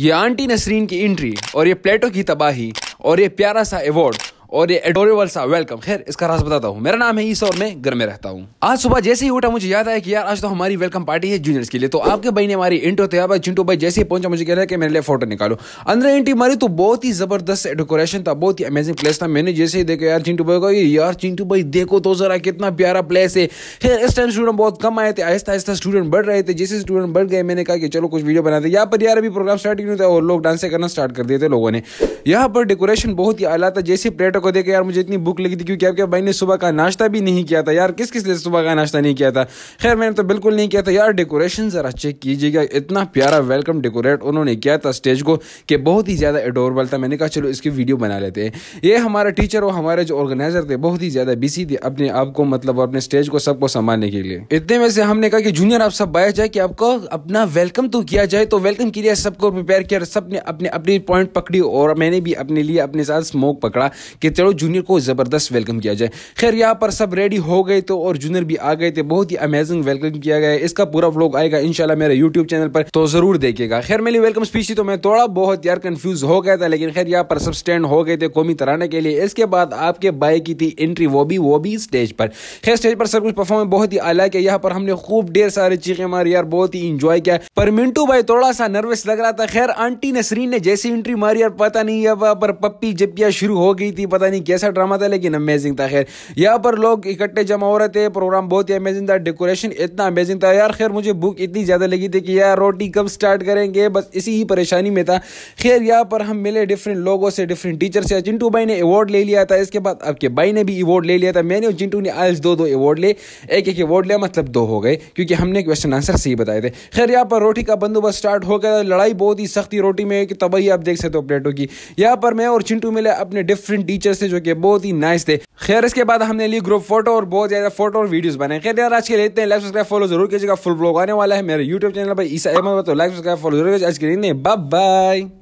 ये आंटी नसरीन की एंट्री और ये प्लेटो की तबाही और ये प्यारा सा अवार्ड और ये एडोरेबल सा वेलकम खैर इसका रास्ता बताता हूँ मेरा नाम है ईसा और मैं घर में रहता हूँ आज सुबह जैसे ही उठा मुझे याद आया कि यार आज तो हमारी वेलकम पार्टी है जूनियर्स के लिए तो आपके भाई ने हमारी इंटो तैयार भाई चिंटू भाई जैसे ही पहुंचा मुझे कह रहा है कि मेरे लिए फोटो निकालो अंदर एंटी मारी तो बहुत ही जबरदस्त डेकोरेशन था बहुत ही अमेजिंग प्लेस था मैंने जैसे ही देखा यार चिंटू भाई को यार चिंटू भाई देखो तो जरा कितना प्यारा प्लेस है खैर इस टाइम स्टूडेंट बहुत कम आए थे आहिस्ता आहिस्ता स्टूडेंट बढ़ रहे थे जैसे स्टूडेंट बढ़ गए मैंने कहा कि चलो कुछ वीडियो बनाते यहाँ पर यार अभी प्रोग्राम स्टार्ट नहीं होता और लोग डांस करना स्टार्ट कर दिए थे लोगों ने यहाँ पर डेकोरेशन बहुत ही आला था जैसे प्लेट बेटे को देखा यार मुझे इतनी भूख लगी थी क्योंकि आपके भाई ने सुबह का नाश्ता भी नहीं किया था यार किस किस ने सुबह का नाश्ता नहीं किया था खैर मैंने तो बिल्कुल नहीं किया था यार डेकोरेशन ज़रा चेक कीजिएगा इतना प्यारा वेलकम डेकोरेट उन्होंने किया था स्टेज को कि बहुत ही ज़्यादा एडोरबल था मैंने कहा चलो इसकी वीडियो बना लेते हैं ये हमारा टीचर और हमारे जो ऑर्गेनाइजर थे बहुत ही ज़्यादा बिजी थे अपने आप को मतलब अपने स्टेज को सबको संभालने के लिए इतने में से हमने कहा कि जूनियर आप सब बाया जाए कि आपको अपना वेलकम तो किया जाए तो वेलकम के लिए सबको प्रिपेयर किया सबने अपने अपनी पॉइंट पकड़ी और मैंने भी अपने लिए अपने साथ स्मोक पकड़ा कि कि चलो जूनियर को ज़बरदस्त वेलकम किया जाए खैर यहाँ पर सब रेडी हो गए तो और जूनियर भी आ गए थे बहुत ही अमेजिंग वेलकम किया गया इसका पूरा व्लॉग आएगा इनशाला मेरे यूट्यूब चैनल पर तो ज़रूर देखेगा खैर मेरी वेलकम स्पीच थी तो मैं थोड़ा बहुत यार कन्फ्यूज़ हो गया था लेकिन खैर यहाँ पर सब स्टैंड हो गए थे कौमी तराने के लिए इसके बाद आपके बाई की थी एंट्री वो भी वो भी स्टेज पर खैर स्टेज पर सब कुछ परफॉर्मेंस बहुत ही अलग है यहाँ पर हमने खूब ढेर सारे चीखे मारे यार बहुत ही इंजॉय किया पर मिंटू भाई थोड़ा सा नर्वस लग रहा था खैर आंटी ने सरीन ने जैसी एंट्री मारी यार पता नहीं है पर पप्पी जब शुरू हो गई थी पता नहीं कैसा ड्रामा था लेकिन अमेजिंग था खैर यहाँ पर लोग इकट्ठे जमा हो रहे थे प्रोग्राम बहुत ही अमेजिंग था डेकोरेशन इतना अमेजिंग था यार खैर मुझे भूख इतनी ज़्यादा लगी थी कि यार रोटी कब स्टार्ट करेंगे बस इसी ही परेशानी में था खैर यहाँ पर हम मिले डिफरेंट लोगों से डिफरेंट टीचर से चिंटू भाई ने अवार्ड ले लिया था इसके बाद आपके भाई ने भी अवार्ड ले लिया था मैंने और चिंटू ने आज दो दो अवार्ड ले एक एक अवार्ड लिया मतलब दो हो गए क्योंकि हमने क्वेश्चन आंसर सही बताए थे खैर यहाँ पर रोटी का बंदोबस्त स्टार्ट हो गया लड़ाई बहुत ही सख्ती रोटी में तबाही आप देख सकते हो प्लेटों की यहाँ पर मैं और चिंटू मिले अपने डिफरेंट टीचर टीचर्स थे जो कि बहुत ही नाइस थे खैर इसके बाद हमने ली ग्रुप फोटो और बहुत ज्यादा फोटो और वीडियोस बने खैर यार आज के लेते हैं लाइक सब्सक्राइब फॉलो जरूर कीजिएगा फुल ब्लॉग आने वाला है मेरे यूट्यूब चैनल पर इस अहमद तो लाइक सब्सक्राइब फॉलो जरूर आज के लिए बाय